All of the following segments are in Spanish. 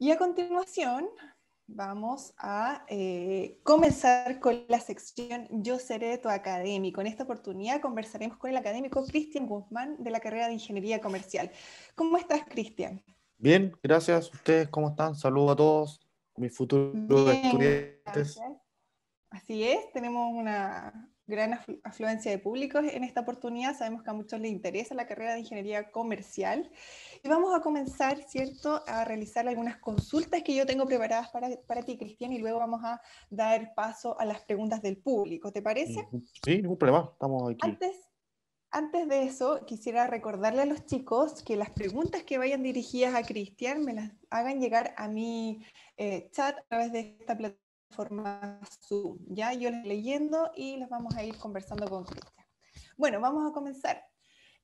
Y a continuación vamos a eh, comenzar con la sección Yo seré tu académico. En esta oportunidad conversaremos con el académico Cristian Guzmán de la carrera de Ingeniería Comercial. ¿Cómo estás, Cristian? Bien, gracias. ¿Ustedes cómo están? Saludos a todos mis futuros estudiantes. Así es, tenemos una gran afluencia de públicos en esta oportunidad. Sabemos que a muchos les interesa la carrera de ingeniería comercial. Y vamos a comenzar, ¿cierto?, a realizar algunas consultas que yo tengo preparadas para, para ti, Cristian, y luego vamos a dar paso a las preguntas del público. ¿Te parece? Sí, ningún problema. Estamos aquí. Antes, antes de eso, quisiera recordarle a los chicos que las preguntas que vayan dirigidas a Cristian me las hagan llegar a mi eh, chat a través de esta plataforma forma Zoom. Ya yo les leyendo y las vamos a ir conversando con Cristian. Bueno, vamos a comenzar.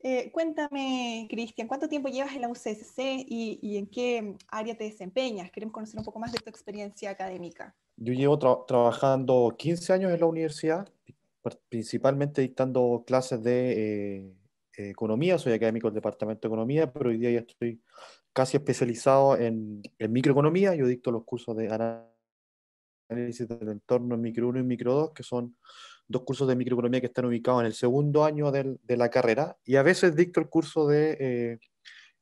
Eh, cuéntame, Cristian, ¿cuánto tiempo llevas en la UCSC y, y, en qué área te desempeñas? Queremos conocer un poco más de tu experiencia académica. Yo llevo trabajando 15 años en la universidad, principalmente dictando clases de eh, economía. Soy académico del Departamento de Economía, pero hoy día ya estoy casi especializado en, en microeconomía. Yo dicto los cursos de análisis análisis del entorno micro 1 y micro 2, que son dos cursos de microeconomía que están ubicados en el segundo año de la carrera, y a veces dicto el curso de eh,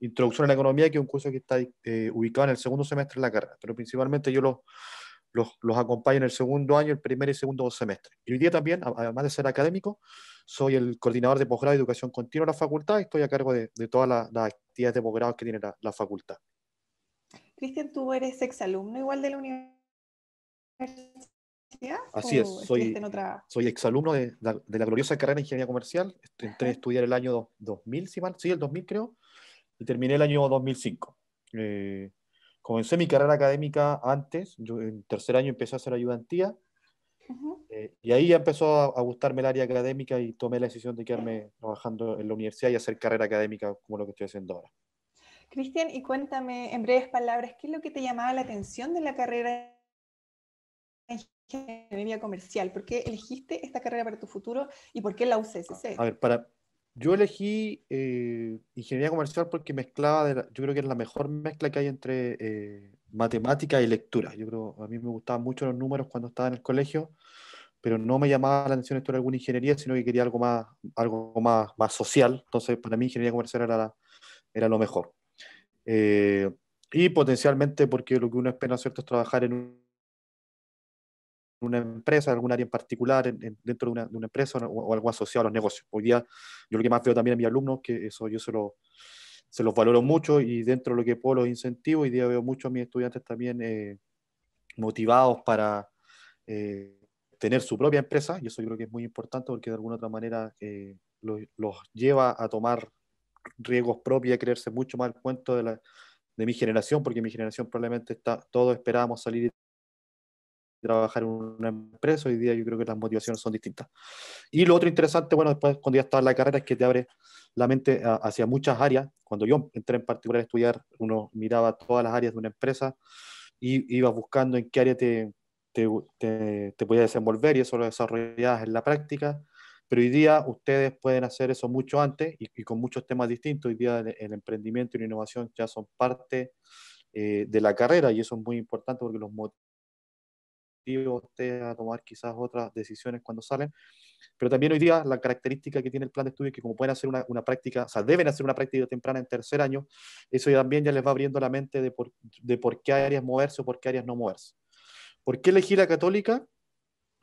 introducción a la economía, que es un curso que está eh, ubicado en el segundo semestre de la carrera, pero principalmente yo los, los, acompaño en el segundo año, el primer y segundo semestre. Y hoy día también, además de ser académico, soy el coordinador de posgrado de educación continua de la facultad y estoy a cargo de, todas las, actividades de posgrado que tiene la, facultad. Cristian, tú eres exalumno igual de la universidad Así es, soy, soy exalumno de, la gloriosa carrera de Ingeniería Comercial. Entré a estudiar el año 2000, si mal, sí, el 2000 creo, y terminé el año 2005. Eh, comencé mi carrera académica antes, yo en tercer año empecé a hacer ayudantía, eh, y ahí ya empezó a, gustarme el área académica y tomé la decisión de quedarme trabajando en la universidad y hacer carrera académica como lo que estoy haciendo ahora. Cristian, y cuéntame en breves palabras, ¿qué es lo que te llamaba la atención de la carrera ingeniería comercial? ¿Por qué elegiste esta carrera para tu futuro y por qué la UCSC? A ver, para, yo elegí eh, ingeniería comercial porque mezclaba, yo creo que es la mejor mezcla que hay entre eh, matemática y lectura. Yo creo, a mí me gustaban mucho los números cuando estaba en el colegio, pero no me llamaba la atención estudiar alguna ingeniería, sino que quería algo más, algo más, más social. Entonces, para mí ingeniería comercial era, era lo mejor. Eh, y potencialmente porque lo que uno espera, ¿cierto?, es trabajar en un una empresa, algún área en particular, dentro de una, empresa o, algo asociado a los negocios. Hoy día, yo lo que más veo también a mis alumnos, que eso yo se, se los valoro mucho y dentro de lo que puedo los incentivo. Hoy día veo muchos a mis estudiantes también eh, motivados para eh, tener su propia empresa, yo eso creo que es muy importante porque de alguna otra manera eh, los, lleva a tomar riesgos propios y a creerse mucho más el cuento de mi generación, porque mi generación probablemente está, todos esperábamos salir y trabajar en una empresa, hoy día yo creo que las motivaciones son distintas. Y lo otro interesante, bueno, después cuando ya estaba en la carrera, es que te abre la mente hacia muchas áreas. Cuando yo entré en particular a estudiar, uno miraba todas las áreas de una empresa y iba buscando en qué área te, te, te, podías desenvolver y eso lo desarrollabas en la práctica. Pero hoy día ustedes pueden hacer eso mucho antes y, con muchos temas distintos. Hoy día el, emprendimiento y la innovación ya son parte eh, de la carrera y eso es muy importante porque los motivos, directivo usted a tomar quizás otras decisiones cuando salen. Pero también hoy día la característica que tiene el plan de estudio es que como pueden hacer una, una práctica, o sea, deben hacer una práctica temprana en tercer año, eso ya también ya les va abriendo la mente de por, qué áreas moverse o por qué áreas no moverse. ¿Por qué elegí la católica?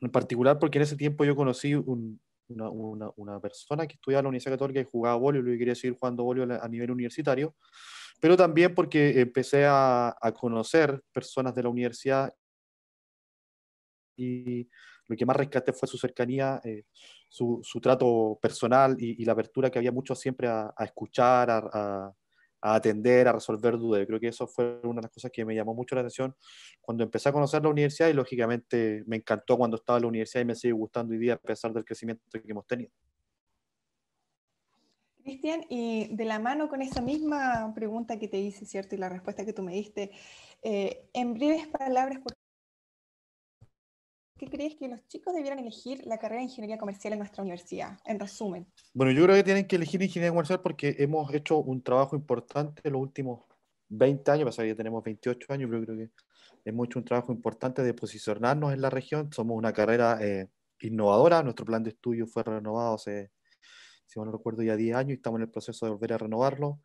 En particular porque en ese tiempo yo conocí una, una, persona que estudiaba en la Universidad Católica y jugaba voleibol y quería seguir jugando voleibol a nivel universitario, pero también porque empecé a, a conocer personas de la universidad y lo que más rescaté fue su cercanía, eh, su, trato personal y, la apertura que había mucho siempre a, escuchar, a, atender, a resolver dudas. creo que eso fue una de las cosas que me llamó mucho la atención cuando empecé a conocer la universidad y lógicamente me encantó cuando estaba en la universidad y me sigue gustando hoy día a pesar del crecimiento que hemos tenido. Cristian, y de la mano con esa misma pregunta que te hice, ¿cierto? Y la respuesta que tú me diste, eh, en breves palabras, por ¿qué crees que los chicos debieran elegir la carrera de ingeniería comercial en nuestra universidad? En resumen. Bueno, yo creo que tienen que elegir ingeniería comercial porque hemos hecho un trabajo importante en los últimos 20 años, de que ya tenemos 28 años, pero creo que hemos hecho un trabajo importante de posicionarnos en la región. Somos una carrera eh, innovadora, nuestro plan de estudio fue renovado hace, si no recuerdo, ya 10 años y estamos en el proceso de volver a renovarlo.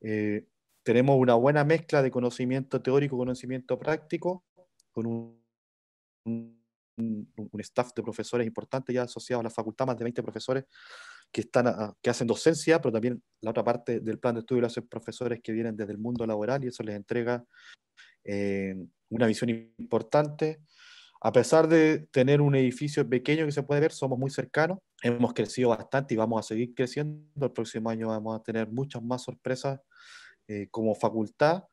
Eh, tenemos una buena mezcla de conocimiento teórico, conocimiento práctico, con un un, staff de profesores importante ya asociado a la facultad, más de 20 profesores que, están que hacen docencia, pero también la otra parte del plan de estudio lo hacen profesores que vienen desde el mundo laboral y eso les entrega eh, una visión importante. A pesar de tener un edificio pequeño que se puede ver, somos muy cercanos, hemos crecido bastante y vamos a seguir creciendo. El próximo año vamos a tener muchas más sorpresas eh, como facultad,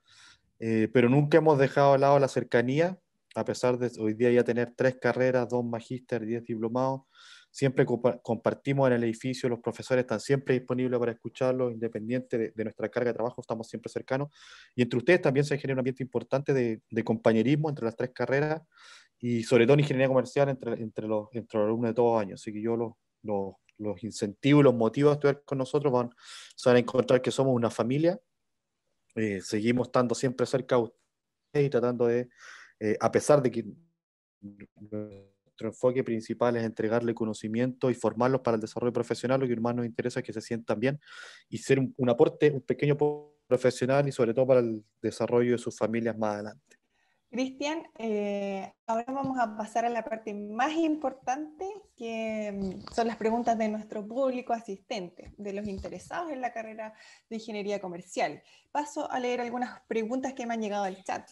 eh, pero nunca hemos dejado al lado la cercanía a pesar de hoy día ya tener tres carreras, dos magísteres, diez diplomados, siempre compartimos en el edificio, los profesores están siempre disponibles para escucharlos, independiente de, nuestra carga de trabajo, estamos siempre cercanos. Y entre ustedes también se genera un ambiente importante de, compañerismo entre las tres carreras y sobre todo en ingeniería comercial entre, entre, los, entre los alumnos de todos los años. Así que yo los, los, los incentivos, los motivos de estar con nosotros, van, van a encontrar que somos una familia. Eh, seguimos estando siempre cerca ustedes y tratando de eh, a pesar de que nuestro enfoque principal es entregarle conocimiento y formarlos para el desarrollo profesional, lo que más nos interesa es que se sientan bien y ser un, aporte, un pequeño profesional y sobre todo para el desarrollo de sus familias más adelante. Cristian, eh, ahora vamos a pasar a la parte más importante, que mm, son las preguntas de nuestro público asistente, de los interesados en la carrera de ingeniería comercial. Paso a leer algunas preguntas que me han llegado al chat.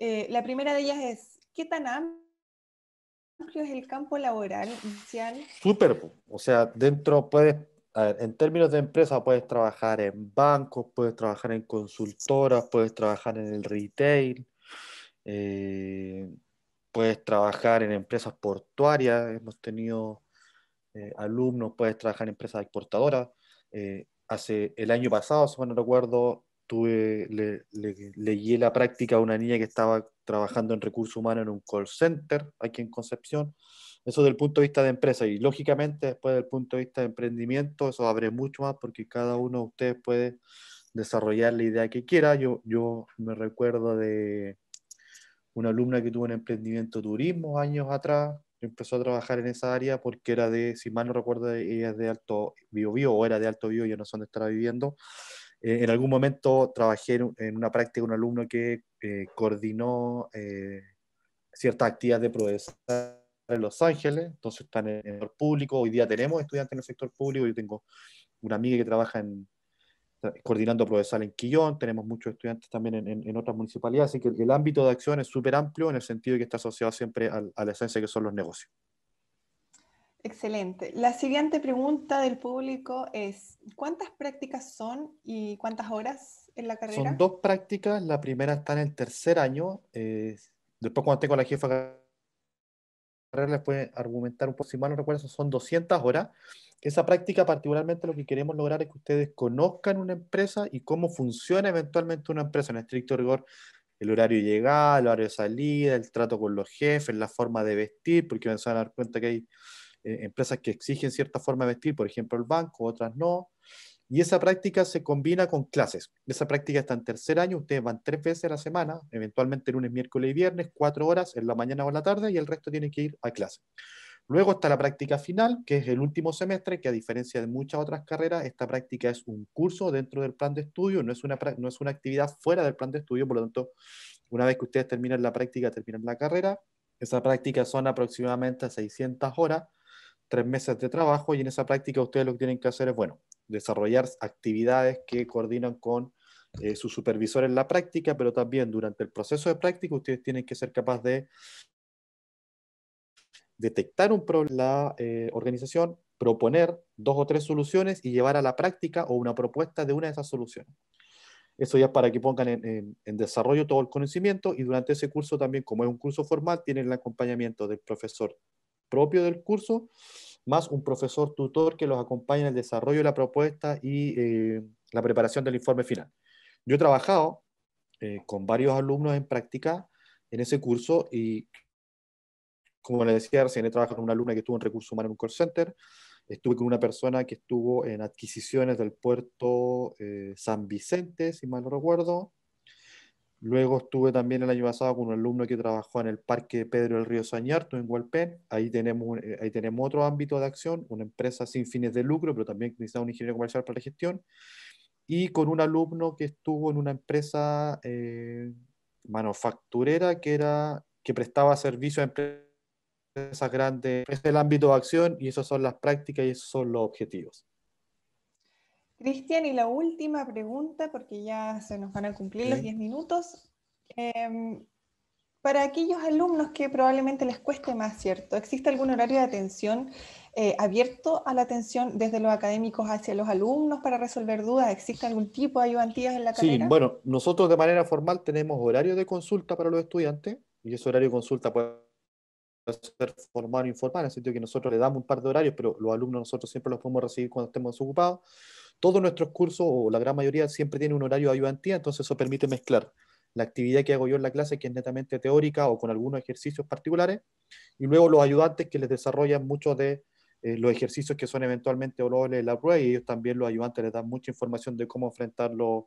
Eh, la primera de ellas es, ¿qué tan amplio es el campo laboral? inicial? Súper, o sea, dentro puedes, en términos de empresa puedes trabajar en bancos, puedes trabajar en consultoras, puedes trabajar en el retail. Eh, puedes trabajar en empresas portuarias, hemos tenido eh, alumnos, puedes trabajar en empresas exportadoras. hace el año pasado, si no recuerdo, tuve, le, leí la práctica a una niña que estaba trabajando en recursos humanos en un call center aquí en Concepción. Eso del punto de vista de empresa y lógicamente después del punto de vista de emprendimiento, eso abre mucho más porque cada uno de ustedes puede desarrollar la idea que quiera. Yo, yo me recuerdo de una alumna que tuvo un emprendimiento turismo años atrás, empezó a trabajar en esa área porque era de, si mal no recuerdo, ella es de Alto Bio Bio o era de Alto Bio, yo no sé dónde estará viviendo, eh, en algún momento trabajé en, una práctica un alumno que eh, coordinó eh, ciertas actividades de Provesal en Los Ángeles, entonces están en el sector público, hoy día tenemos estudiantes en el sector público, yo tengo una amiga que trabaja en, coordinando Provesal en Quillón, tenemos muchos estudiantes también en, otras municipalidades, así que el, ámbito de acción es súper amplio en el sentido de que está asociado siempre a, la esencia que son los negocios. Excelente. La siguiente pregunta del público es, ¿cuántas prácticas son y cuántas horas en la carrera? Son dos prácticas, la primera está en el tercer año, eh, después cuando tengo la jefa les puede argumentar un poco, si mal no recuerdo, son 200 horas. Esa práctica particularmente lo que queremos lograr es que ustedes conozcan una empresa y cómo funciona eventualmente una empresa en estricto rigor el horario de llegada, el horario de salida, el trato con los jefes, la forma de vestir, porque van a dar cuenta que hay eh, empresas que exigen cierta forma de vestir, por ejemplo el banco, otras no. Y esa práctica se combina con clases. Esa práctica está en tercer año, ustedes van tres veces a la semana, eventualmente lunes, miércoles y viernes, cuatro horas en la mañana o en la tarde, y el resto tienen que ir a clase. Luego está la práctica final, que es el último semestre, que a diferencia de muchas otras carreras, esta práctica es un curso dentro del plan de estudio, no es una, no es una actividad fuera del plan de estudio, por lo tanto, una vez que ustedes terminan la práctica, terminan la carrera. Esa práctica son aproximadamente 600 horas tres meses de trabajo y en esa práctica ustedes lo que tienen que hacer es, bueno, desarrollar actividades que coordinan con eh, su supervisor en la práctica, pero también durante el proceso de práctica ustedes tienen que ser capaces de detectar un problema, la eh, organización, proponer dos o tres soluciones y llevar a la práctica o una propuesta de una de esas soluciones. Eso ya es para que pongan en, desarrollo todo el conocimiento y durante ese curso también, como es un curso formal, tienen el acompañamiento del profesor propio del curso, más un profesor tutor que los acompaña en el desarrollo de la propuesta y eh, la preparación del informe final. Yo he trabajado eh, con varios alumnos en práctica en ese curso y, como les decía recién, he trabajado con una alumna que estuvo en recursos humanos en un call center, estuve con una persona que estuvo en adquisiciones del puerto eh, San Vicente, si mal no recuerdo, Luego estuve también el año pasado con un alumno que trabajó en el Parque Pedro del Río Sañarto, en Hualpén. Ahí tenemos, eh, ahí tenemos otro ámbito de acción, una empresa sin fines de lucro, pero también necesita un ingeniero comercial para la gestión. Y con un alumno que estuvo en una empresa eh, manufacturera que, era, que prestaba servicio a empresas grandes. Es el ámbito de acción y esas son las prácticas y esos son los objetivos. Cristian, y la última pregunta, porque ya se nos van a cumplir los 10 minutos. Em, para aquellos alumnos que probablemente les cueste más, ¿cierto? ¿Existe algún horario de atención eh, abierto a la atención desde los académicos hacia los alumnos para resolver dudas? ¿Existe algún tipo de ayudantías en la carrera? Sí, bueno, nosotros de manera formal tenemos horario de consulta para los estudiantes y ese horario de consulta puede ser formal o informal, en el sentido que nosotros le damos un par de horarios, pero los alumnos nosotros siempre los podemos recibir cuando estemos ocupados todos nuestros cursos, o la gran mayoría, siempre tienen un horario de ayudantía, entonces eso permite mezclar la actividad que hago yo en la clase, que es netamente teórica o con algunos ejercicios particulares, y luego los ayudantes que les desarrollan muchos de eh, los ejercicios que son eventualmente oroles de la prueba, y ellos también, los ayudantes, les dan mucha información de cómo enfrentar los,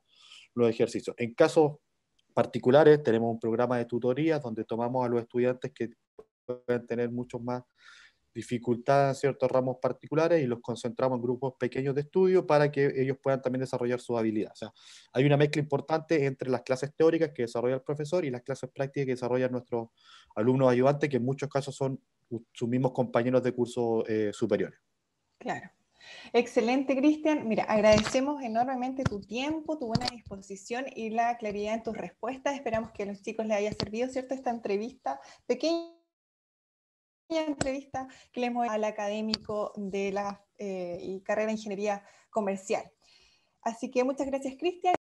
los ejercicios. En casos particulares, tenemos un programa de tutorías donde tomamos a los estudiantes que pueden tener muchos más dificultad en ciertos ramos particulares y los concentramos en grupos pequeños de estudio para que ellos puedan también desarrollar su habilidad. O sea, hay una mezcla importante entre las clases teóricas que desarrolla el profesor y las clases prácticas que desarrollan nuestros alumnos ayudantes, que en muchos casos son sus mismos compañeros de curso eh, superiores. Claro. Excelente, Cristian. Mira, agradecemos enormemente tu tiempo, tu buena disposición y la claridad en tus respuestas. Esperamos que a los chicos les haya servido, ¿cierto? Esta entrevista pequeña entrevista que le hemos al académico de la eh, carrera de Ingeniería Comercial. Así que muchas gracias, Cristian.